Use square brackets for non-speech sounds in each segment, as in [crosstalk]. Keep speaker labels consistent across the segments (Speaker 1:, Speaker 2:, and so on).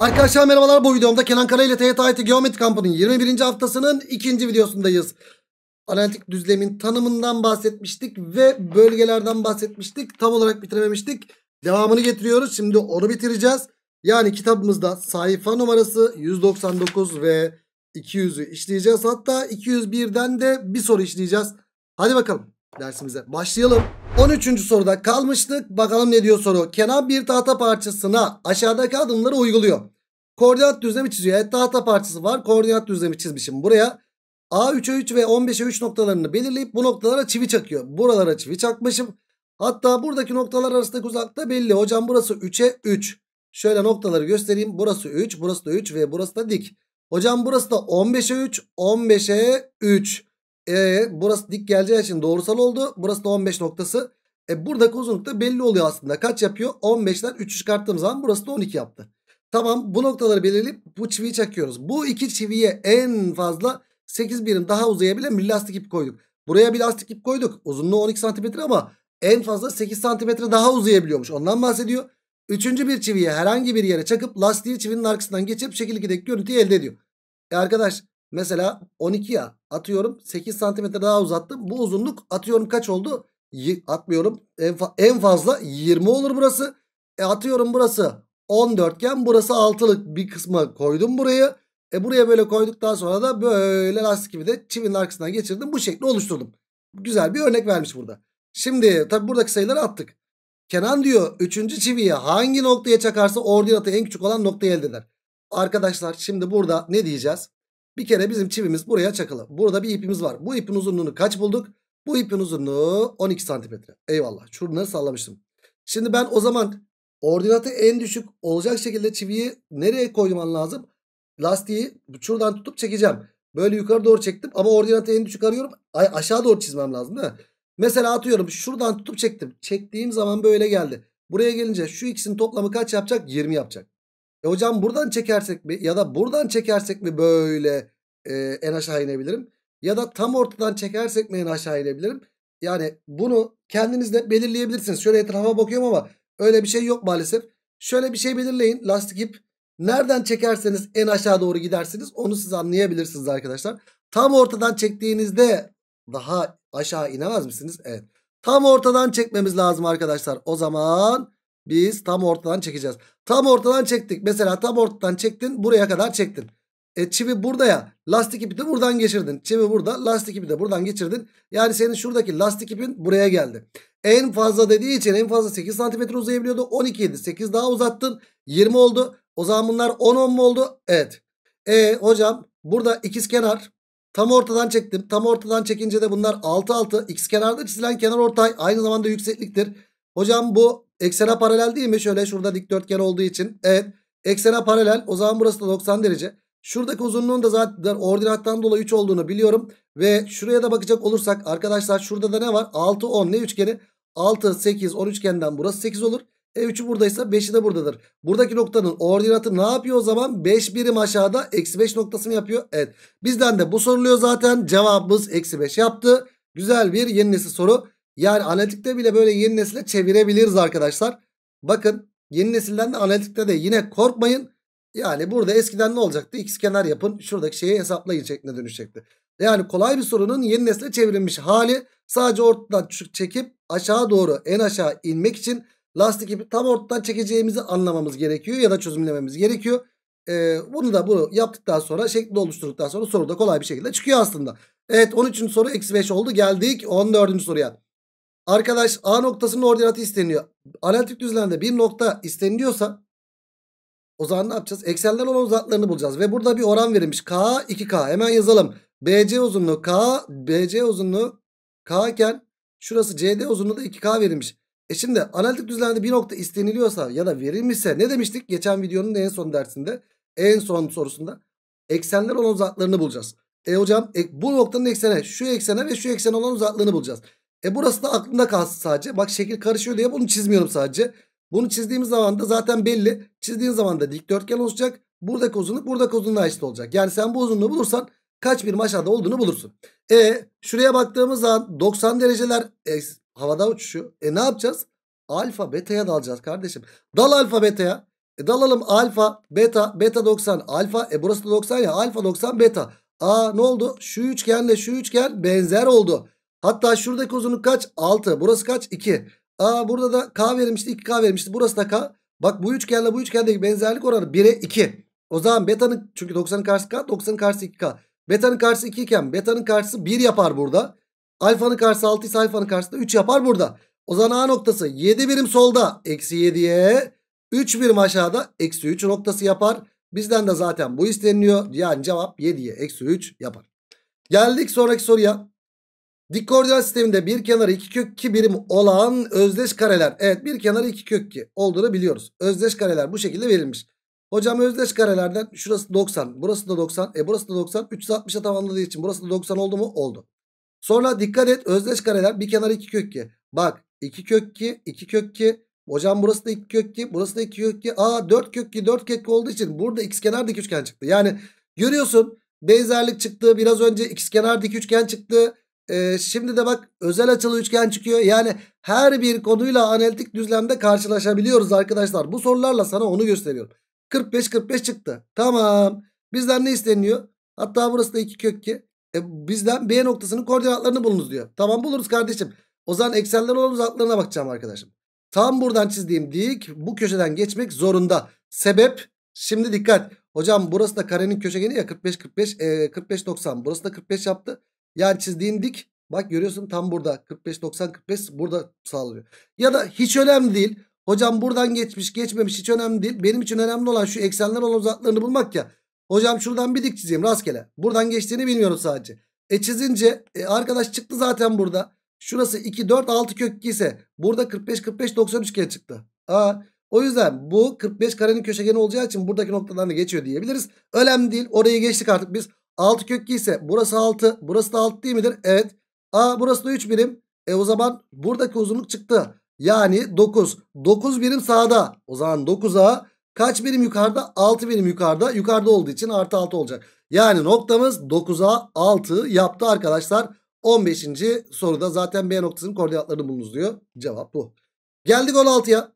Speaker 1: Arkadaşlar merhabalar bu videomda Kenan Kara ile TYT Geometry Kampı'nın 21. haftasının ikinci videosundayız. Analitik düzlemin tanımından bahsetmiştik ve bölgelerden bahsetmiştik. Tam olarak bitirememiştik. Devamını getiriyoruz. Şimdi onu bitireceğiz. Yani kitabımızda sayfa numarası 199 ve 200'ü işleyeceğiz. Hatta 201'den de bir soru işleyeceğiz. Hadi bakalım dersimize başlayalım. 13. soruda kalmıştık. Bakalım ne diyor soru. Kenan bir tahta parçasına aşağıdaki adımları uyguluyor. Koordinat düzlemi çiziyor. Evet, tahta parçası var. Koordinat düzlemi çizmişim. Buraya A3'e 3 ve 15'e 3 noktalarını belirleyip bu noktalara çivi çakıyor. Buralara çivi çakmışım. Hatta buradaki noktalar arasındaki uzaklık belli. Hocam burası 3'e 3. Şöyle noktaları göstereyim. Burası 3, burası da 3 ve burası da dik. Hocam burası da 15'e 3, 15'e 3. E, burası dik geleceği için doğrusal oldu. Burası da 15 noktası. E buradaki uzunluk da belli oluyor aslında. Kaç yapıyor? 15'ten 3'ü çıkarttığım zaman burası da 12 yaptı. Tamam bu noktaları belirleyip bu çiviyi çakıyoruz. Bu iki çiviye en fazla 8 birim daha uzayabilen bir lastik ip koyduk. Buraya bir lastik ip koyduk. Uzunluğu 12 cm ama en fazla 8 cm daha uzayabiliyormuş. Ondan bahsediyor. Üçüncü bir çiviye herhangi bir yere çakıp lastiği çivinin arkasından geçip şekil 2'deki görüntüyü elde ediyor. E arkadaş mesela 12 ya atıyorum 8 cm daha uzattım. Bu uzunluk atıyorum kaç oldu? atmıyorum. En, fa en fazla 20 olur burası. E atıyorum burası 14 14'ken burası 6'lık bir kısma koydum burayı. E buraya böyle koyduktan sonra da böyle lastik gibi de çivinin arkasından geçirdim. Bu şekli oluşturdum. Güzel bir örnek vermiş burada. Şimdi tabi buradaki sayıları attık. Kenan diyor 3. çiviyi hangi noktaya çakarsa ordinatı en küçük olan noktayı elde eder. Arkadaşlar şimdi burada ne diyeceğiz? Bir kere bizim çivimiz buraya çakılı. Burada bir ipimiz var. Bu ipin uzunluğunu kaç bulduk? Bu ipin uzunluğu 12 santimetre. Eyvallah. Şunları sallamıştım. Şimdi ben o zaman ordinatı en düşük olacak şekilde çiviyi nereye koyman lazım? Lastiği şuradan tutup çekeceğim. Böyle yukarı doğru çektim ama ordinatı en düşük arıyorum. Ay aşağı doğru çizmem lazım değil mi? Mesela atıyorum şuradan tutup çektim. Çektiğim zaman böyle geldi. Buraya gelince şu ikisinin toplamı kaç yapacak? 20 yapacak. E hocam buradan çekersek mi ya da buradan çekersek mi böyle e, en aşağı inebilirim? Ya da tam ortadan çekersek men aşağı inebilirim. Yani bunu kendiniz de belirleyebilirsiniz. Şöyle etrafa bakıyorum ama öyle bir şey yok maalesef. Şöyle bir şey belirleyin. Lastik ip nereden çekerseniz en aşağı doğru gidersiniz. Onu siz anlayabilirsiniz arkadaşlar. Tam ortadan çektiğinizde daha aşağı inemez misiniz? Evet. Tam ortadan çekmemiz lazım arkadaşlar. O zaman biz tam ortadan çekeceğiz. Tam ortadan çektik. Mesela tam ortadan çektin buraya kadar çektin. E, çivi burada ya. Lastik ipi de buradan geçirdin. Çivi burada. Lastik ipi de buradan geçirdin. Yani senin şuradaki lastik ipin buraya geldi. En fazla dediği için en fazla 8 cm uzayabiliyordu. 12 idi. 8 daha uzattın. 20 oldu. O zaman bunlar 10 10 mu oldu? Evet. E hocam burada ikiz kenar tam ortadan çektim. Tam ortadan çekince de bunlar 6 6 x kenarda çizilen kenar ortay aynı zamanda yüksekliktir. Hocam bu eksene paralel değil mi? Şöyle şurada dikdörtgen olduğu için. Evet. Eksene paralel. O zaman burası da 90 derece. Şuradaki uzunluğun da zaten ordinattan dolayı 3 olduğunu biliyorum. Ve şuraya da bakacak olursak arkadaşlar şurada da ne var? 6, 10 ne üçgeni? 6, 8, 10 üçgenden burası 8 olur. E 3'ü buradaysa 5'i de buradadır. Buradaki noktanın ordinatı ne yapıyor o zaman? 5 birim aşağıda eksi 5 noktasını yapıyor. Evet bizden de bu soruluyor zaten. Cevabımız eksi 5 yaptı. Güzel bir yeni nesil soru. Yani analitikte bile böyle yeni nesile çevirebiliriz arkadaşlar. Bakın yeni nesilden de analitikte de yine korkmayın. Yani burada eskiden ne olacaktı? X kenar yapın şuradaki şeyi hesaplayın şeklinde dönüşecekti. Yani kolay bir sorunun yeni nesle çevrilmiş hali sadece ortadan çekip aşağı doğru en aşağı inmek için lastik ipi tam ortadan çekeceğimizi anlamamız gerekiyor ya da çözümlememiz gerekiyor. Ee, bunu da bunu yaptıktan sonra şekli oluşturduktan sonra soruda kolay bir şekilde çıkıyor aslında. Evet 13. soru eksi 5 oldu geldik 14. soruya. Arkadaş A noktasının ordinatı isteniyor. Analitik düzlemde bir nokta isteniliyorsa o zaman ne yapacağız? Eksenden olan uzaklarını bulacağız. Ve burada bir oran verilmiş. K 2K. Hemen yazalım. BC uzunluğu K. BC uzunluğu K iken şurası CD uzunluğu da 2K verilmiş. E şimdi analitik düzlemde bir nokta isteniliyorsa ya da verilmişse ne demiştik? Geçen videonun en son dersinde en son sorusunda eksenler olan uzaklarını bulacağız. E hocam e, bu noktanın eksene şu eksene ve şu eksene olan uzaklığını bulacağız. E burası da aklımda kalsın sadece. Bak şekil karışıyor diye bunu çizmiyorum sadece. Bunu çizdiğimiz zaman da zaten belli. Çizdiğin zaman da dikdörtgen olacak. Buradaki uzunluk buradaki uzunluğa eşit olacak. Yani sen bu uzunluğu bulursan kaç birim aşağıda olduğunu bulursun. E şuraya baktığımız zaman 90 dereceler e, havada uçuşuyor. E ne yapacağız? Alfa beta'ya dalacağız kardeşim. Dal alfa beta'ya. E dalalım alfa beta beta 90 alfa. E burası da 90 ya alfa 90 beta. Aa ne oldu? Şu üçgenle şu üçgen benzer oldu. Hatta şuradaki uzunluk kaç? 6. Burası kaç? 2. Aa burada da K verilmişti 2K verilmişti. Burası da K. Bak bu üçgenle bu üçgendeki benzerlik oranı 1'e 2. O zaman betanın çünkü 90'ın karşısı K 90'ın karşısı 2K. Betanın karşısı 2 iken betanın karşısı 1 yapar burada. Alfanın karşısı 6 ise alfanın karşısı da 3 yapar burada. O zaman A noktası 7 birim solda eksi 7'ye 3 birim aşağıda eksi 3 noktası yapar. Bizden de zaten bu isteniliyor. Yani cevap 7'ye eksi 3 yapar. Geldik sonraki soruya. Dik koordinat sisteminde bir kenarı 2 kök 2 birim olan özdeş kareler. Evet bir kenarı 2 kök 2 olduğunu biliyoruz. Özdeş kareler bu şekilde verilmiş. Hocam özdeş karelerden şurası 90, burası da 90, e burası da 90. 360'a tamamladığı için burası da 90 oldu mu? Oldu. Sonra dikkat et özdeş kareler bir kenarı 2 kök 2. Bak 2 kök 2, 2 kök 2. Hocam burası da 2 kök 2, burası da 2 kök 2. Aa 4 kök 2, 4 kök 2 olduğu için burada x kenar dik üçgen çıktı. Yani görüyorsun benzerlik çıktı. Biraz önce x kenar dik üçgen çıktı. E, şimdi de bak özel açılı üçgen çıkıyor. Yani her bir konuyla analitik düzlemde karşılaşabiliyoruz arkadaşlar. Bu sorularla sana onu gösteriyorum. 45-45 çıktı. Tamam. Bizden ne isteniyor? Hatta burası da 2 kök ki E, bizden B noktasının koordinatlarını bulunuz diyor. Tamam buluruz kardeşim. O zaman eksenler olan uzaklarına bakacağım arkadaşım. Tam buradan çizdiğim dik bu köşeden geçmek zorunda. Sebep şimdi dikkat. Hocam burası da karenin köşegeni ya 45-45 e, 45-90 burası da 45 yaptı. Yani çizdiğin dik. Bak görüyorsun tam burada. 45 90 45 burada sağlıyor. Ya da hiç önemli değil. Hocam buradan geçmiş geçmemiş hiç önemli değil. Benim için önemli olan şu eksenler olan uzaklarını bulmak ya. Hocam şuradan bir dik çizeyim rastgele. Buradan geçtiğini bilmiyorum sadece. E çizince e, arkadaş çıktı zaten burada. Şurası 2 4 6 kök 2 ise burada 45 45 90 üçgen çıktı. Aa, o yüzden bu 45 karenin köşegeni olacağı için buradaki noktadan geçiyor diyebiliriz. Önemli değil. Orayı geçtik artık biz. 6 kökü ise burası 6. Burası da 6 değil midir? Evet. A burası da 3 birim. E o zaman buradaki uzunluk çıktı. Yani 9. 9 birim sağda. O zaman 9A kaç birim yukarıda? 6 birim yukarıda. Yukarıda olduğu için artı 6 olacak. Yani noktamız 9A 6 yaptı arkadaşlar. 15. soruda zaten B noktasının koordinatlarını bulunuz diyor. Cevap bu. Geldik 16'ya.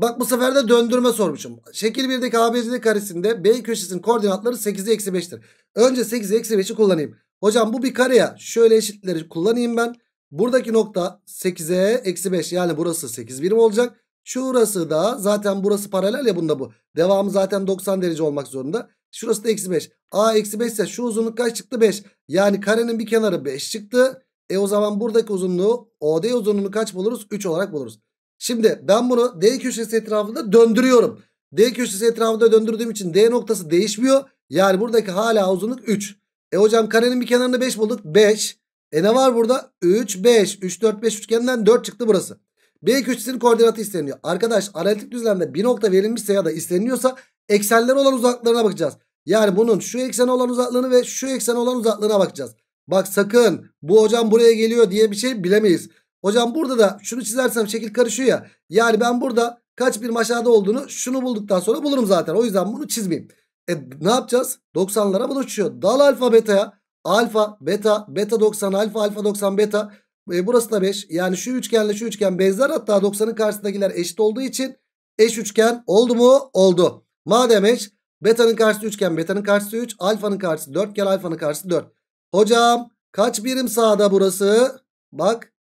Speaker 1: Bak bu sefer de döndürme sormuşum. Şekil 1'deki ABCD karesinde B köşesinin koordinatları 8'e eksi 5'tir. Önce 8 eksi 5'i kullanayım. Hocam bu bir kare ya. Şöyle eşitleri kullanayım ben. Buradaki nokta 8'e eksi 5 yani burası 8 birim olacak. Şurası da zaten burası paralel ya bunda bu. Devamı zaten 90 derece olmak zorunda. Şurası da eksi 5. A eksi 5 ise şu uzunluk kaç çıktı? 5. Yani karenin bir kenarı 5 çıktı. E o zaman buradaki uzunluğu OD uzunluğunu kaç buluruz? 3 olarak buluruz. Şimdi ben bunu D köşesi etrafında döndürüyorum. D köşesi etrafında döndürdüğüm için D noktası değişmiyor. Yani buradaki hala uzunluk 3. E hocam karenin bir kenarını 5 bulduk. 5. E ne var burada? 3, 5. 3, 4, 5 üçgenden 4 çıktı burası. B köşesinin koordinatı isteniyor. Arkadaş analitik düzlemde bir nokta verilmişse ya da isteniliyorsa eksenler olan uzaklarına bakacağız. Yani bunun şu eksene olan uzaklığını ve şu eksene olan uzaklığına bakacağız. Bak sakın bu hocam buraya geliyor diye bir şey bilemeyiz. Hocam burada da şunu çizersem şekil karışıyor ya. Yani ben burada kaç bir aşağıda olduğunu şunu bulduktan sonra bulurum zaten. O yüzden bunu çizmeyeyim. E ne yapacağız? 90'lara bulaşıyor. Dal alfa beta ya, Alfa, beta, beta 90, alfa, alfa 90, beta. E, burası da 5. Yani şu üçgenle şu üçgen benzer. Hatta 90'ın karşısındakiler eşit olduğu için eş üçgen oldu mu? Oldu. Madem eş betanın karşısı üçgen, betanın karşısı 3, alfanın karşısı 4, gel alfanın karşısı 4. Hocam kaç birim sağda burası? Bak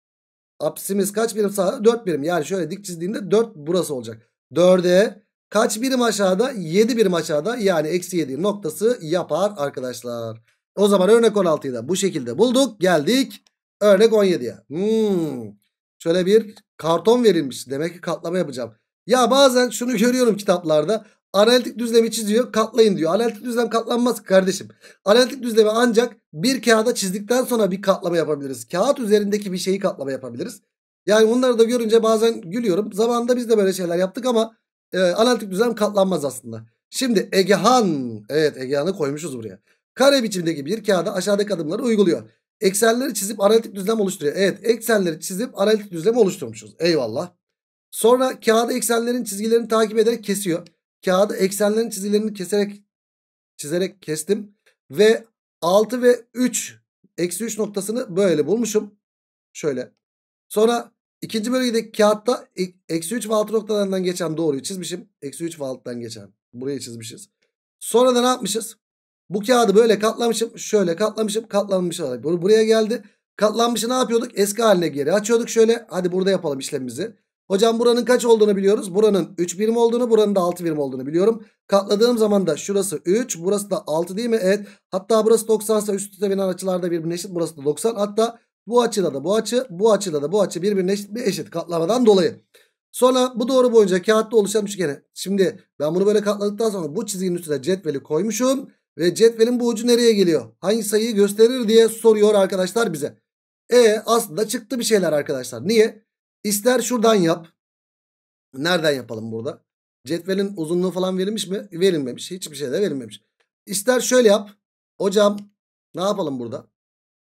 Speaker 1: apsimiz kaç birim sağda? 4 birim. Yani şöyle dik çizdiğinde 4 burası olacak. 4'e Kaç birim aşağıda? 7 birim aşağıda. Yani eksi 7 noktası yapar arkadaşlar. O zaman örnek 16'yı da bu şekilde bulduk. Geldik örnek 17'ye. Hmm. Şöyle bir karton verilmiş. Demek ki katlama yapacağım. Ya bazen şunu [laughs] görüyorum kitaplarda. Analitik düzlemi çiziyor katlayın diyor. Analitik düzlem katlanmaz kardeşim. Analitik düzlemi ancak bir kağıda çizdikten sonra bir katlama yapabiliriz. Kağıt üzerindeki bir şeyi katlama yapabiliriz. Yani bunları da görünce bazen gülüyorum. Zamanında biz de böyle şeyler yaptık ama e, analitik düzlem katlanmaz aslında. Şimdi Egehan. Evet Egehan'ı koymuşuz buraya. Kare biçimdeki bir kağıda aşağıdaki adımları uyguluyor. Eksenleri çizip analitik düzlem oluşturuyor. Evet eksenleri çizip analitik düzlem oluşturmuşuz. Eyvallah. Sonra kağıda eksenlerin çizgilerini takip ederek kesiyor. Kağıda eksenlerin çizgilerini keserek çizerek kestim. Ve 6 ve 3 eksi 3 noktasını böyle bulmuşum. Şöyle. Sonra İkinci bölgedeki kağıtta e, eksi 3 ve 6 noktalarından geçen doğruyu çizmişim. Eksi 3 ve 6'dan geçen. Burayı çizmişiz. Sonra da ne yapmışız? Bu kağıdı böyle katlamışım. Şöyle katlamışım. Katlanmış olarak. Buraya geldi. Katlanmışı ne yapıyorduk? Eski haline geri açıyorduk şöyle. Hadi burada yapalım işlemimizi. Hocam buranın kaç olduğunu biliyoruz. Buranın 3 birim olduğunu, buranın da 6 birim olduğunu biliyorum. Katladığım zaman da şurası 3, burası da 6 değil mi? Evet. Hatta burası 90 ise üst üste binen açılarda birbirine eşit. Burası da 90. Hatta bu açıda da bu açı, bu açıda da bu açı birbirine eşit, bir eşit katlamadan dolayı. Sonra bu doğru boyunca kağıtta oluşan üçgeni. Şimdi ben bunu böyle katladıktan sonra bu çizginin üstüne cetveli koymuşum. Ve cetvelin bu ucu nereye geliyor? Hangi sayıyı gösterir diye soruyor arkadaşlar bize. E aslında çıktı bir şeyler arkadaşlar. Niye? İster şuradan yap. Nereden yapalım burada? Cetvelin uzunluğu falan verilmiş mi? Verilmemiş. Hiçbir şey de verilmemiş. İster şöyle yap. Hocam ne yapalım burada?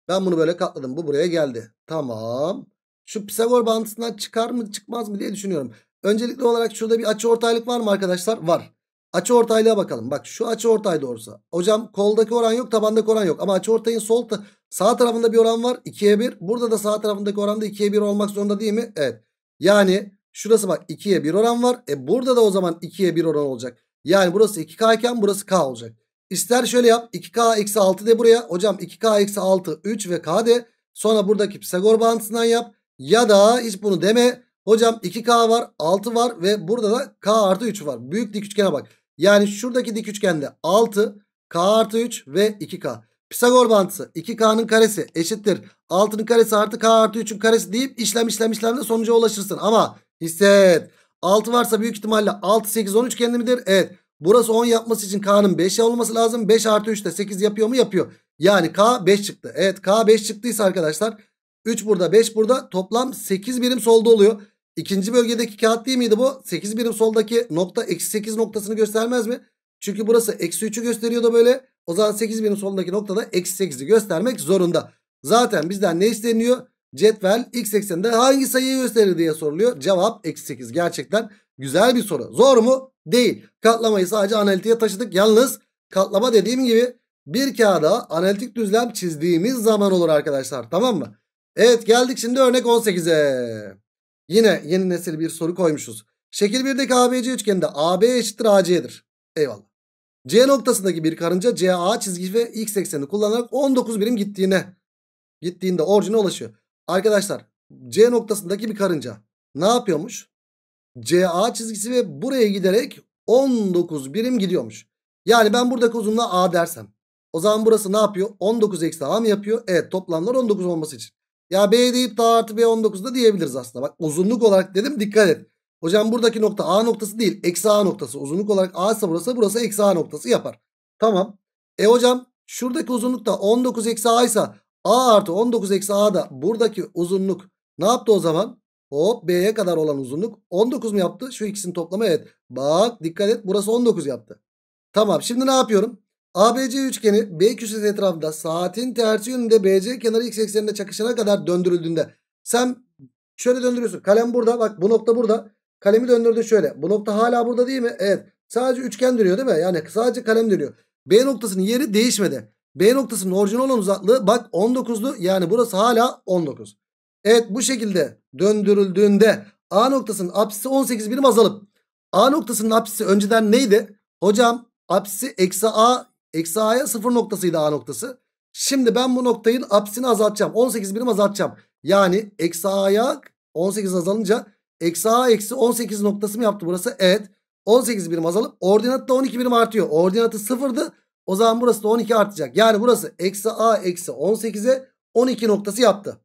Speaker 1: Ben bunu böyle katladım. Bu buraya geldi. Tamam. Şu Pisagor bağıntısından çıkar mı çıkmaz mı diye düşünüyorum. Öncelikli olarak şurada bir açı ortaylık var mı arkadaşlar? Var. Açı ortaylığa bakalım. Bak şu açı ortay doğrusu. Hocam koldaki oran yok tabandaki oran yok. Ama açı ortayın sol ta sağ tarafında bir oran var. 2'ye 1. Burada da sağ tarafındaki oran da 2'ye 1 olmak zorunda değil mi? Evet. Yani şurası bak 2'ye 1 oran var. E burada da o zaman 2'ye 1 oran olacak. Yani burası 2K iken burası K olacak. İster şöyle yap. 2K eksi 6 de buraya. Hocam 2K eksi 6 3 ve K de. Sonra buradaki Pisagor bağıntısından yap. Ya da hiç bunu deme. Hocam 2K var 6 var ve burada da K artı 3 var. Büyük dik üçgene bak. Yani şuradaki dik üçgende 6 K artı 3 ve 2K. Pisagor bantısı 2K'nın karesi eşittir. 6'nın karesi artı K artı 3'ün karesi deyip işlem işlem işlemle sonuca ulaşırsın. Ama hisset 6 varsa büyük ihtimalle 6 8 13 üçgeni midir? Evet. Burası 10 yapması için K'nın 5 olması lazım. 5 artı 3 de 8 yapıyor mu? Yapıyor. Yani K 5 çıktı. Evet K 5 çıktıysa arkadaşlar 3 burada 5 burada toplam 8 birim solda oluyor. İkinci bölgedeki kağıt değil miydi bu? 8 birim soldaki nokta eksi 8 noktasını göstermez mi? Çünkü burası eksi 3'ü gösteriyordu böyle. O zaman 8 birim soldaki noktada eksi 8'i göstermek zorunda. Zaten bizden ne isteniyor? Cetvel x ekseninde hangi sayıyı gösterir diye soruluyor. Cevap eksi 8 gerçekten. Güzel bir soru. Zor mu? Değil. Katlamayı sadece analitiğe taşıdık. Yalnız katlama dediğim gibi bir kağıda analitik düzlem çizdiğimiz zaman olur arkadaşlar. Tamam mı? Evet geldik şimdi örnek 18'e. Yine yeni nesil bir soru koymuşuz. Şekil 1'deki ABC üçgeninde AB eşittir AC'dir. Eyvallah. C noktasındaki bir karınca CA çizgi ve X eksenini kullanarak 19 birim gittiğine gittiğinde orijine ulaşıyor. Arkadaşlar C noktasındaki bir karınca ne yapıyormuş? CA çizgisi ve buraya giderek 19 birim gidiyormuş. Yani ben buradaki uzunluğa A dersem. O zaman burası ne yapıyor? 19 eksi A mı yapıyor? Evet toplamlar 19 olması için. Ya B deyip daha artı B 19 da diyebiliriz aslında. Bak uzunluk olarak dedim dikkat et. Hocam buradaki nokta A noktası değil. Eksi A noktası. Uzunluk olarak A ise burası. Burası eksi A noktası yapar. Tamam. E hocam şuradaki uzunluk da 19 eksi A ise A artı 19 eksi A da buradaki uzunluk ne yaptı o zaman? Hop B'ye kadar olan uzunluk 19 mu yaptı? Şu ikisinin toplama evet. Bak dikkat et burası 19 yaptı. Tamam şimdi ne yapıyorum? ABC üçgeni B küsesi etrafında saatin tersi yönünde BC kenarı x eksenine çakışana kadar döndürüldüğünde sen şöyle döndürüyorsun. Kalem burada bak bu nokta burada. Kalemi döndürdü şöyle. Bu nokta hala burada değil mi? Evet. Sadece üçgen dönüyor değil mi? Yani sadece kalem dönüyor. B noktasının yeri değişmedi. B noktasının orijinal olan uzaklığı bak 19'lu yani burası hala 19. Evet bu şekilde döndürüldüğünde A noktasının apsisi 18 birim azalıp A noktasının apsisi önceden neydi? Hocam apsisi eksi A eksi A'ya sıfır noktasıydı A noktası. Şimdi ben bu noktanın apsisini azaltacağım. 18 birim azaltacağım. Yani eksi A'ya 18 azalınca eksi A eksi 18 noktası mı yaptı burası? Evet. 18 birim azalıp ordinat da 12 birim artıyor. Ordinatı sıfırdı. O zaman burası da 12 artacak. Yani burası eksi A eksi 18'e 12 noktası yaptı.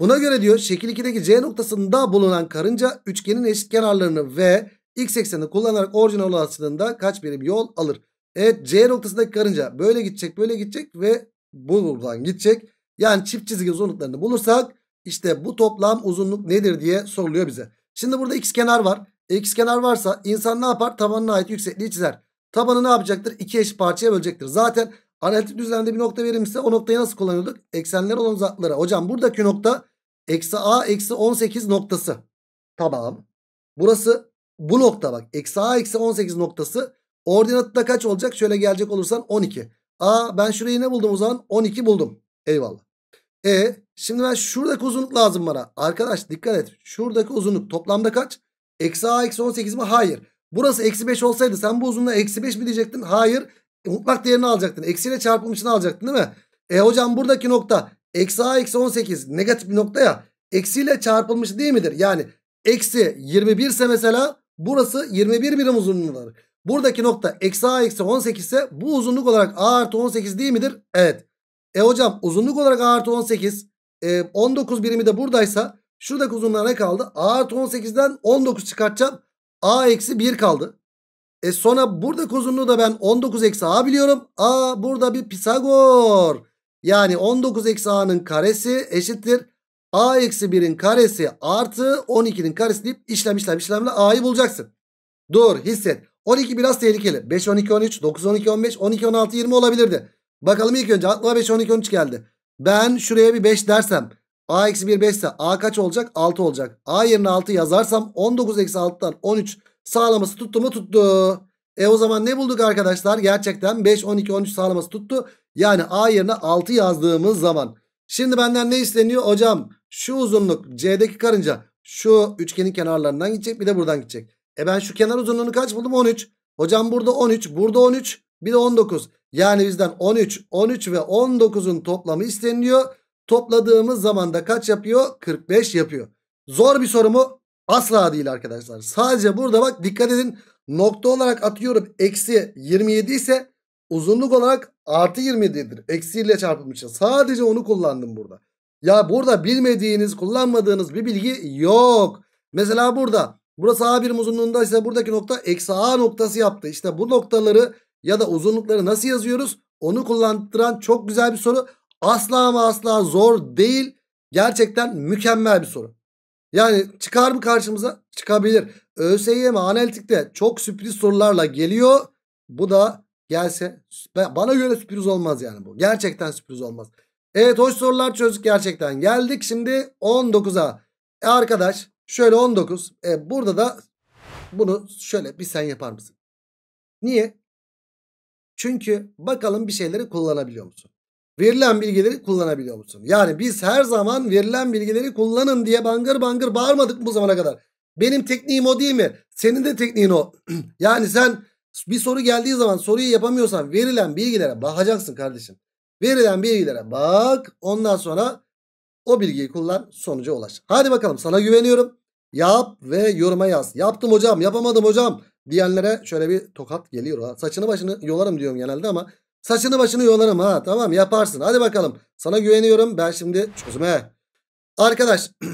Speaker 1: Buna göre diyor şekil 2'deki C noktasında bulunan karınca üçgenin eşit kenarlarını ve x eksenini kullanarak orijinal olasılığında kaç birim yol alır? Evet C noktasındaki karınca böyle gidecek böyle gidecek ve buradan gidecek. Yani çift çizgi uzunluklarını bulursak işte bu toplam uzunluk nedir diye soruluyor bize. Şimdi burada x kenar var. E, x kenar varsa insan ne yapar? Tabanına ait yüksekliği çizer. Tabanı ne yapacaktır? İki eşit parçaya bölecektir. Zaten analitik düzlemde bir nokta verilmişse o noktayı nasıl kullanıyorduk? Eksenler olan uzaklıklara. Hocam buradaki nokta Eksi a eksi 18 noktası. Tamam. Burası bu nokta bak. Eksi a eksi 18 noktası. Ordinatı da kaç olacak? Şöyle gelecek olursan 12. A ben şurayı ne buldum o zaman? 12 buldum. Eyvallah. E şimdi ben şuradaki uzunluk lazım bana. Arkadaş dikkat et. Şuradaki uzunluk toplamda kaç? Eksi a eksi 18 mi? Hayır. Burası eksi 5 olsaydı sen bu uzunluğa eksi 5 mi diyecektin? Hayır. mutlak değerini alacaktın. Eksiyle çarpım için alacaktın değil mi? E hocam buradaki nokta Eksi a eksi 18 negatif bir nokta ya. Eksiyle çarpılmış değil midir? Yani eksi 21 ise mesela burası 21 birim uzunluğundadır. Buradaki nokta eksi a eksi 18 ise bu uzunluk olarak a artı 18 değil midir? Evet. E hocam uzunluk olarak a artı 18 e, 19 birimi de buradaysa şuradaki uzunluğa ne kaldı? A artı 18'den 19 çıkartacağım. A eksi 1 kaldı. E sonra buradaki uzunluğu da ben 19 eksi A biliyorum. A burada bir Pisagor. Yani 19 eksi a'nın karesi eşittir. a eksi 1'in karesi artı 12'nin karesi deyip işlem işlem işlemle a'yı bulacaksın. Dur hisset. 12 biraz tehlikeli. 5, 12, 13, 9, 12, 15, 12, 16, 20 olabilirdi. Bakalım ilk önce aklıma 5, 12, 13 geldi. Ben şuraya bir 5 dersem a eksi 1 5 ise a kaç olacak? 6 olacak. a yerine 6 yazarsam 19 eksi 6'dan 13 sağlaması tuttu mu? Tuttu. E o zaman ne bulduk arkadaşlar? Gerçekten 5, 12, 13 sağlaması tuttu. Yani A yerine 6 yazdığımız zaman. Şimdi benden ne isteniyor? Hocam şu uzunluk C'deki karınca şu üçgenin kenarlarından gidecek bir de buradan gidecek. E ben şu kenar uzunluğunu kaç buldum? 13. Hocam burada 13, burada 13, bir de 19. Yani bizden 13, 13 ve 19'un toplamı isteniliyor. Topladığımız zaman da kaç yapıyor? 45 yapıyor. Zor bir soru mu? Asla değil arkadaşlar. Sadece burada bak dikkat edin. Nokta olarak atıyorum. Eksi 27 ise uzunluk olarak artı 27'dir. Eksiyle çarpılmış Sadece onu kullandım burada. Ya burada bilmediğiniz, kullanmadığınız bir bilgi yok. Mesela burada. Burası A1 uzunluğunda ise buradaki nokta eksi A noktası yaptı. İşte bu noktaları ya da uzunlukları nasıl yazıyoruz? Onu kullandıran çok güzel bir soru. Asla ama asla zor değil. Gerçekten mükemmel bir soru. Yani çıkar mı karşımıza? Çıkabilir. ÖSYM analitikte çok sürpriz sorularla geliyor. Bu da gelse bana göre sürpriz olmaz yani bu. Gerçekten sürpriz olmaz. Evet hoş sorular çözdük gerçekten. Geldik şimdi 19'a. E arkadaş şöyle 19. E burada da bunu şöyle bir sen yapar mısın? Niye? Çünkü bakalım bir şeyleri kullanabiliyor musun? Verilen bilgileri kullanabiliyor musun? Yani biz her zaman verilen bilgileri kullanın diye bangır bangır bağırmadık bu zamana kadar. Benim tekniğim o değil mi? Senin de tekniğin o. [clears throat] yani sen bir soru geldiği zaman soruyu yapamıyorsan verilen bilgilere bakacaksın kardeşim. Verilen bilgilere bak. Ondan sonra o bilgiyi kullan sonuca ulaş. Hadi bakalım sana güveniyorum. Yap ve yoruma yaz. Yaptım hocam yapamadım hocam diyenlere şöyle bir tokat geliyor. Ha. Saçını başını yolarım diyorum genelde ama saçını başını yolarım ha tamam yaparsın. Hadi bakalım sana güveniyorum ben şimdi çözüme. Arkadaş [clears throat]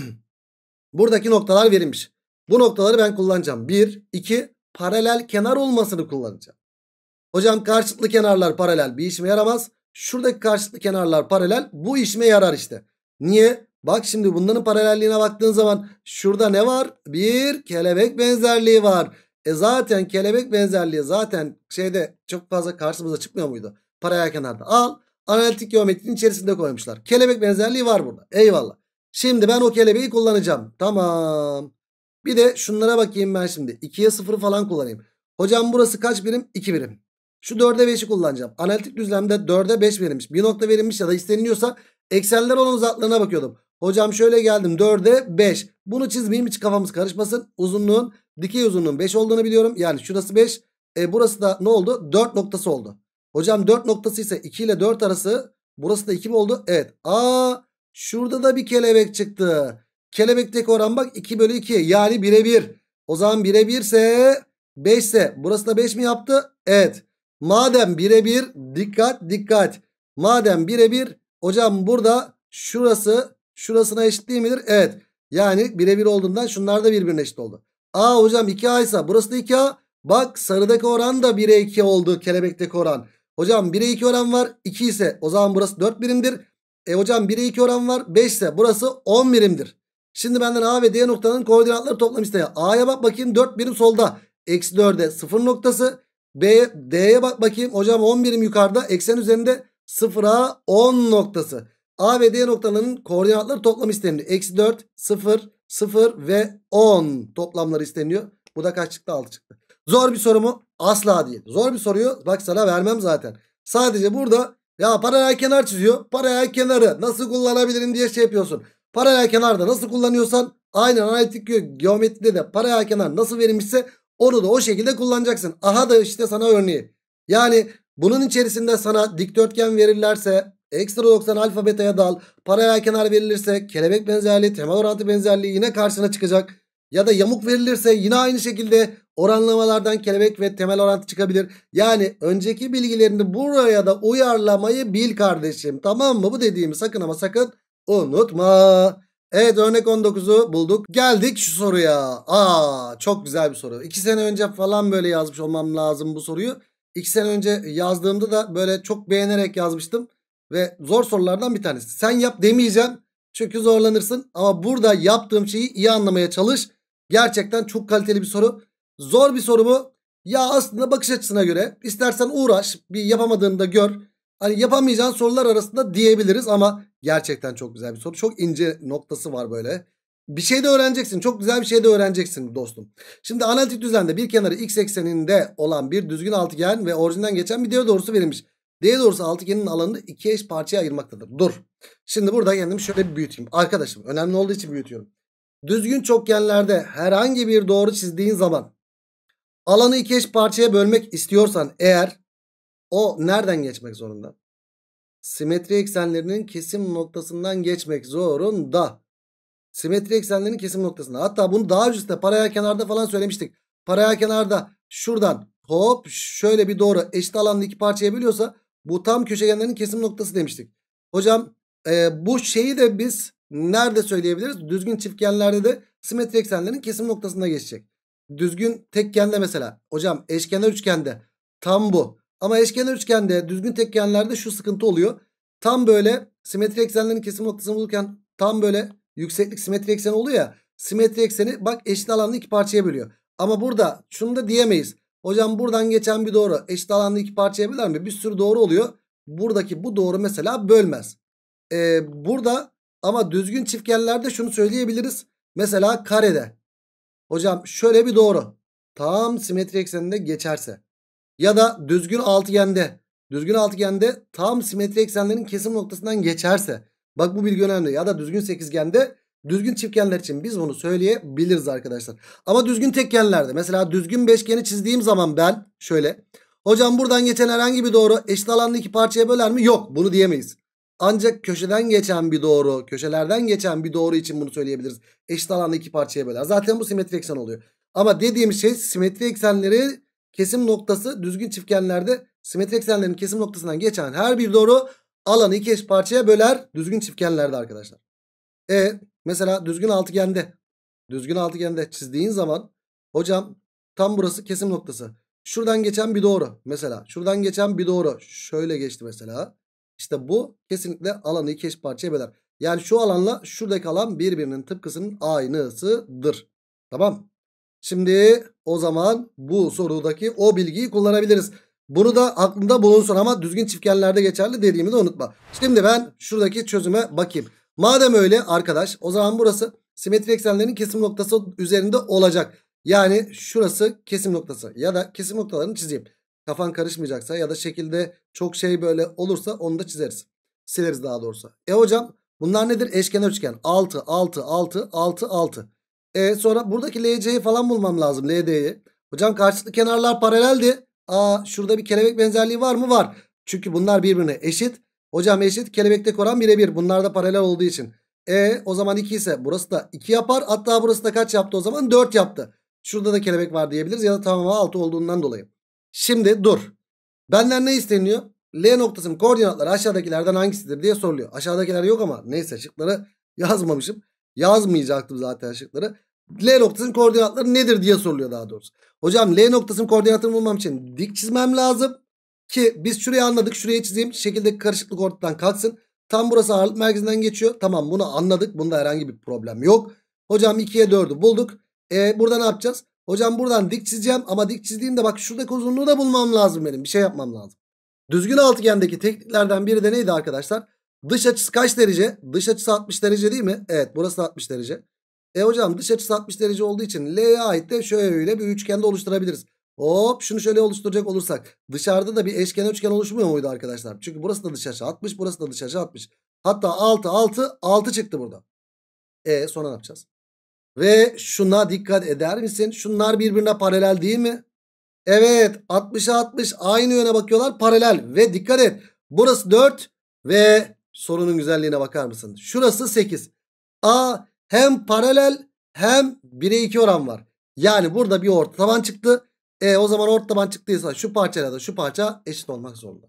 Speaker 1: buradaki noktalar verilmiş. Bu noktaları ben kullanacağım. 1, 2, paralel kenar olmasını kullanacağım. Hocam karşıtlı kenarlar paralel bir işime yaramaz. Şuradaki karşıtlı kenarlar paralel bu işime yarar işte. Niye? Bak şimdi bunların paralelliğine baktığın zaman şurada ne var? Bir kelebek benzerliği var. E zaten kelebek benzerliği zaten şeyde çok fazla karşımıza çıkmıyor muydu? Paralel kenarda al. Analitik geometrinin içerisinde koymuşlar. Kelebek benzerliği var burada. Eyvallah. Şimdi ben o kelebeği kullanacağım. Tamam. Bir de şunlara bakayım ben şimdi. 2'ye 0 falan kullanayım. Hocam burası kaç birim? 2 birim. Şu 4'e 5'i kullanacağım. Analitik düzlemde 4'e 5 verilmiş. Bir nokta verilmiş ya da isteniliyorsa eksenler olan uzaklığına bakıyordum. Hocam şöyle geldim 4'e 5. Bunu çizmeyeyim hiç kafamız karışmasın. Uzunluğun dikey uzunluğun 5 olduğunu biliyorum. Yani şurası 5. E, burası da ne oldu? 4 noktası oldu. Hocam 4 noktası ise 2 ile 4 arası. Burası da 2 mi oldu? Evet. Aa şurada da bir kelebek çıktı. Kelebekteki oran bak 2 bölü 2 yani 1'e 1. O zaman 1'e 1 ise 5 ise burası da 5 mi yaptı? Evet. Madem 1'e 1 dikkat dikkat. Madem 1'e 1 hocam burada şurası şurasına eşit değil midir? Evet. Yani birebir olduğundan şunlar da birbirine eşit oldu. A hocam 2A ise burası da 2A. Bak sarıdaki oran da 1'e 2 oldu kelebekteki oran. Hocam 1'e 2 oran var. 2 ise o zaman burası 4 birimdir. E hocam 1'e 2 oran var. 5 ise burası 10 birimdir. Şimdi benden A ve D noktalarının koordinatları toplam isteği. A'ya bak bakayım 4 birim solda. Eksi 4'e 0 noktası. B'ye D'ye bak bakayım. Hocam 10 birim yukarıda. Eksen üzerinde 0'a 10 noktası. A ve D noktalarının koordinatları toplam isteniyor. Eksi 4, 0, 0 ve 10 toplamları isteniyor. Bu da kaç çıktı? 6 çıktı. Zor bir soru mu? Asla değil. Zor bir soruyu bak sana vermem zaten. Sadece burada ya paraya kenar çiziyor. paraya kenarı nasıl kullanabilirim diye şey yapıyorsun. Paralel kenarda nasıl kullanıyorsan aynen analitik geometride de paralel kenar nasıl verilmişse onu da o şekilde kullanacaksın. Aha da işte sana örneği. Yani bunun içerisinde sana dikdörtgen verirlerse ekstra 90 alfa beta'ya dal. Paralel kenar verilirse kelebek benzerliği, temel orantı benzerliği yine karşına çıkacak. Ya da yamuk verilirse yine aynı şekilde oranlamalardan kelebek ve temel orantı çıkabilir. Yani önceki bilgilerini buraya da uyarlamayı bil kardeşim. Tamam mı? Bu dediğimi sakın ama sakın unutma. Evet örnek 19'u bulduk. Geldik şu soruya. Aa çok güzel bir soru. 2 sene önce falan böyle yazmış olmam lazım bu soruyu. 2 sene önce yazdığımda da böyle çok beğenerek yazmıştım. Ve zor sorulardan bir tanesi. Sen yap demeyeceğim. Çünkü zorlanırsın. Ama burada yaptığım şeyi iyi anlamaya çalış. Gerçekten çok kaliteli bir soru. Zor bir soru mu? Ya aslında bakış açısına göre. İstersen uğraş. Bir yapamadığını da gör. Hani yapamayacağın sorular arasında diyebiliriz ama gerçekten çok güzel bir soru. Çok ince noktası var böyle. Bir şey de öğreneceksin. Çok güzel bir şey de öğreneceksin dostum. Şimdi analitik düzende bir kenarı x ekseninde olan bir düzgün altıgen ve orijinden geçen bir D doğrusu verilmiş. D doğrusu altıgenin alanını iki eş parçaya ayırmaktadır. Dur. Şimdi burada kendimi şöyle bir büyüteyim. Arkadaşım önemli olduğu için büyütüyorum. Düzgün çokgenlerde herhangi bir doğru çizdiğin zaman alanı iki eş parçaya bölmek istiyorsan eğer o nereden geçmek zorunda? Simetri eksenlerinin kesim noktasından geçmek zorunda. Simetri eksenlerinin kesim noktasında. Hatta bunu daha öncesinde paraya kenarda falan söylemiştik. Paraya kenarda şuradan hop şöyle bir doğru eşit alanlı iki parçaya biliyorsa bu tam köşegenlerin kesim noktası demiştik. Hocam e, bu şeyi de biz nerede söyleyebiliriz? Düzgün çiftgenlerde de simetri eksenlerinin kesim noktasında geçecek. Düzgün tekkende mesela. Hocam eşkenar üçgende tam bu. Ama eşkenar üçgende düzgün tekgenlerde şu sıkıntı oluyor. Tam böyle simetri eksenlerin kesim noktasını bulurken tam böyle yükseklik simetri ekseni oluyor ya. Simetri ekseni bak eşit alanlı iki parçaya bölüyor. Ama burada şunu da diyemeyiz. Hocam buradan geçen bir doğru eşit alanlı iki parçaya böler mi? Bir sürü doğru oluyor. Buradaki bu doğru mesela bölmez. Ee, burada ama düzgün çiftgenlerde şunu söyleyebiliriz. Mesela karede. Hocam şöyle bir doğru. Tam simetri ekseninde geçerse ya da düzgün altıgende düzgün altıgende tam simetri eksenlerin kesim noktasından geçerse bak bu bilgi önemli ya da düzgün sekizgende düzgün çiftgenler için biz bunu söyleyebiliriz arkadaşlar. Ama düzgün tekgenlerde mesela düzgün beşgeni çizdiğim zaman ben şöyle hocam buradan geçen herhangi bir doğru eşit alanlı iki parçaya böler mi? Yok bunu diyemeyiz. Ancak köşeden geçen bir doğru, köşelerden geçen bir doğru için bunu söyleyebiliriz. Eşit alanda iki parçaya böler. Zaten bu simetri eksen oluyor. Ama dediğim şey simetri eksenleri Kesim noktası düzgün çiftgenlerde simetrik eksenlerin kesim noktasından geçen her bir doğru alanı iki eş parçaya böler düzgün çiftgenlerde arkadaşlar. E mesela düzgün altıgende düzgün altıgende çizdiğin zaman hocam tam burası kesim noktası. Şuradan geçen bir doğru mesela şuradan geçen bir doğru şöyle geçti mesela. İşte bu kesinlikle alanı iki eş parçaya böler. Yani şu alanla şuradaki alan birbirinin tıpkısının aynısıdır. Tamam Şimdi o zaman bu sorudaki o bilgiyi kullanabiliriz. Bunu da aklında bulunsun ama düzgün çiftgenlerde geçerli dediğimi de unutma. Şimdi ben şuradaki çözüme bakayım. Madem öyle arkadaş o zaman burası simetri eksenlerinin kesim noktası üzerinde olacak. Yani şurası kesim noktası ya da kesim noktalarını çizeyim. Kafan karışmayacaksa ya da şekilde çok şey böyle olursa onu da çizeriz. Sileriz daha doğrusu. E hocam bunlar nedir? Eşkenar üçgen. 6, 6, 6, 6, 6. E sonra buradaki LC'yi falan bulmam lazım. LD'yi. Hocam karşılıklı kenarlar paraleldi. Aa şurada bir kelebek benzerliği var mı? Var. Çünkü bunlar birbirine eşit. Hocam eşit kelebekte oran birebir. Bunlar da paralel olduğu için. E o zaman 2 ise burası da 2 yapar. Hatta burası da kaç yaptı o zaman? 4 yaptı. Şurada da kelebek var diyebiliriz ya da tamamı 6 olduğundan dolayı. Şimdi dur. Benden ne isteniyor? L noktasının koordinatları aşağıdakilerden hangisidir diye soruluyor. Aşağıdakiler yok ama neyse şıkları [laughs] yazmamışım. Yazmayacaktım zaten şıkları. L noktasının koordinatları nedir diye soruluyor daha doğrusu. Hocam L noktasının koordinatını bulmam için dik çizmem lazım. Ki biz şurayı anladık şurayı çizeyim şekildeki karışıklık ortadan kalksın. Tam burası ağırlık merkezinden geçiyor. Tamam bunu anladık bunda herhangi bir problem yok. Hocam 2'ye 4'ü bulduk. E, burada ne yapacağız? Hocam buradan dik çizeceğim ama dik çizdiğimde bak şuradaki uzunluğu da bulmam lazım benim. Bir şey yapmam lazım. Düzgün altıgendeki tekniklerden biri de neydi arkadaşlar? Dış açısı kaç derece? Dış açısı 60 derece değil mi? Evet burası 60 derece. E hocam dış açısı 60 derece olduğu için L'ye ait de şöyle bir üçgende oluşturabiliriz. Hop şunu şöyle oluşturacak olursak dışarıda da bir eşkenar üçgen oluşmuyor muydu arkadaşlar? Çünkü burası da dış açı 60 burası da dış açı 60. Hatta 6 6 6 çıktı burada. E sonra ne yapacağız? Ve şuna dikkat eder misin? Şunlar birbirine paralel değil mi? Evet 60'a 60 aynı yöne bakıyorlar paralel ve dikkat et. Burası 4 ve sorunun güzelliğine bakar mısın? Şurası 8. A hem paralel hem 1'e 2 oran var. Yani burada bir orta taban çıktı. E o zaman orta taban çıktıysa şu parçayla da şu parça eşit olmak zorunda.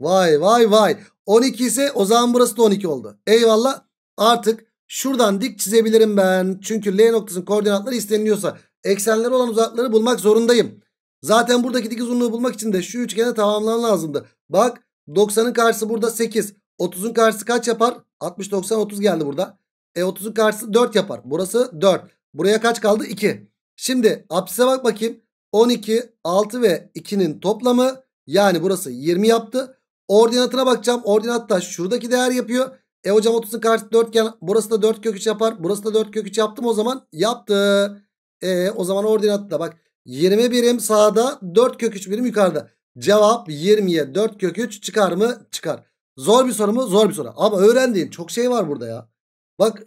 Speaker 1: Vay vay vay. 12 ise o zaman burası da 12 oldu. Eyvallah. Artık şuradan dik çizebilirim ben. Çünkü L noktasının koordinatları isteniliyorsa eksenleri olan uzakları bulmak zorundayım. Zaten buradaki dik uzunluğu bulmak için de şu üçgene tamamlanan lazımdı. Bak 90'ın karşısı burada 8. 30'un karşısı kaç yapar? 60 90 30 geldi burada. E30'un karşısı 4 yapar. Burası 4. Buraya kaç kaldı? 2. Şimdi apsise bak bakayım. 12, 6 ve 2'nin toplamı yani burası 20 yaptı. Ordinatına bakacağım. Ordinatta şuradaki değer yapıyor. E hocam 30'un karşısı 4 iken burası da 4 kök 3 yapar. Burası da 4 kök 3 yaptım o zaman. Yaptı. E o zaman ordinatta bak. 20 birim sağda 4 kök 3 birim yukarıda. Cevap 20'ye 4 kök 3 çıkar mı? Çıkar. Zor bir soru mu? Zor bir soru. Ama öğrendiğin çok şey var burada ya. Bak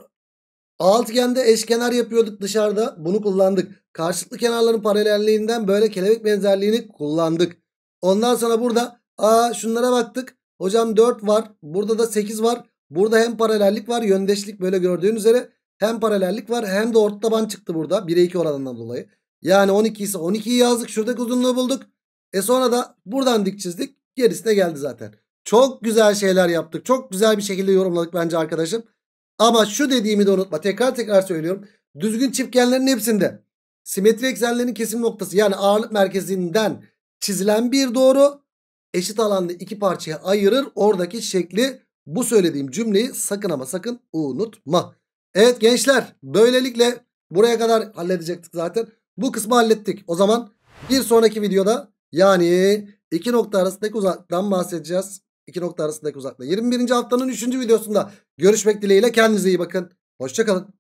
Speaker 1: altıgende eşkenar yapıyorduk dışarıda. Bunu kullandık. Karşılıklı kenarların paralelliğinden böyle kelebek benzerliğini kullandık. Ondan sonra burada aa şunlara baktık. Hocam 4 var. Burada da 8 var. Burada hem paralellik var. Yöndeşlik böyle gördüğün üzere. Hem paralellik var hem de orta taban çıktı burada. 1'e 2 oranından dolayı. Yani 12 ise 12'yi yazdık. Şuradaki uzunluğu bulduk. E sonra da buradan dik çizdik. Gerisine geldi zaten. Çok güzel şeyler yaptık. Çok güzel bir şekilde yorumladık bence arkadaşım. Ama şu dediğimi de unutma. Tekrar tekrar söylüyorum. Düzgün çiftgenlerin hepsinde simetri eksenlerinin kesim noktası yani ağırlık merkezinden çizilen bir doğru eşit alanlı iki parçaya ayırır. Oradaki şekli bu söylediğim cümleyi sakın ama sakın unutma. Evet gençler böylelikle buraya kadar halledecektik zaten. Bu kısmı hallettik. O zaman bir sonraki videoda yani iki nokta arasındaki uzaklıktan bahsedeceğiz. İki nokta arasındaki uzaklığı. 21. haftanın 3. videosunda görüşmek dileğiyle kendinize iyi bakın. Hoşçakalın.